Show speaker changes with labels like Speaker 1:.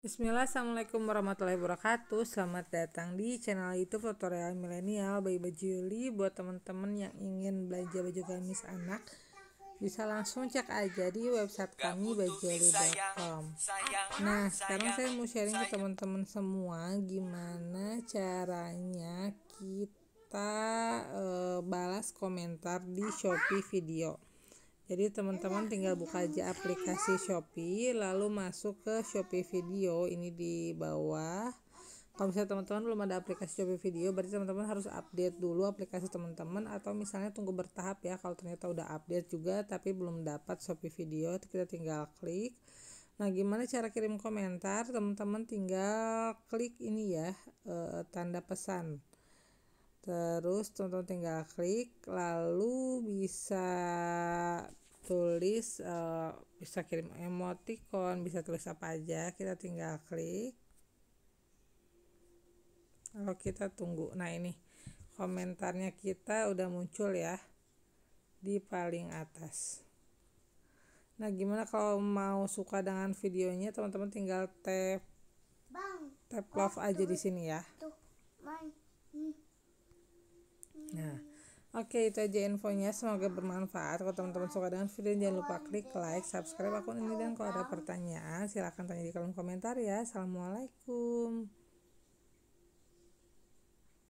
Speaker 1: Bismillah, Assalamualaikum warahmatullahi wabarakatuh Selamat datang di channel youtube tutorial milenial by Baju Yuli Buat teman-teman yang ingin belajar baju gamis anak Bisa langsung cek aja di website kami bajuli.com.
Speaker 2: Nah, sekarang
Speaker 1: saya mau sharing ke teman-teman semua Gimana caranya kita e, balas komentar di Shopee video jadi teman-teman tinggal buka aja aplikasi Shopee lalu masuk ke Shopee Video ini di bawah kalau misalnya teman-teman belum ada aplikasi Shopee Video berarti teman-teman harus update dulu aplikasi teman-teman atau misalnya tunggu bertahap ya kalau ternyata udah update juga tapi belum dapat Shopee Video kita tinggal klik Nah, gimana cara kirim komentar? Teman-teman tinggal klik ini ya, e, tanda pesan. Terus teman-teman tinggal klik, lalu bisa tulis uh, bisa kirim emoticon bisa tulis apa aja kita tinggal klik kalau kita tunggu nah ini komentarnya kita udah muncul ya di paling atas nah gimana kalau mau suka dengan videonya teman-teman tinggal tap
Speaker 2: Bang, tap love oh, aja di sini ya hmm.
Speaker 1: nah Oke itu aja infonya semoga bermanfaat Kalau teman-teman suka dengan video jangan lupa klik like, subscribe akun ini Dan kalau ada pertanyaan silahkan tanya di kolom komentar ya Assalamualaikum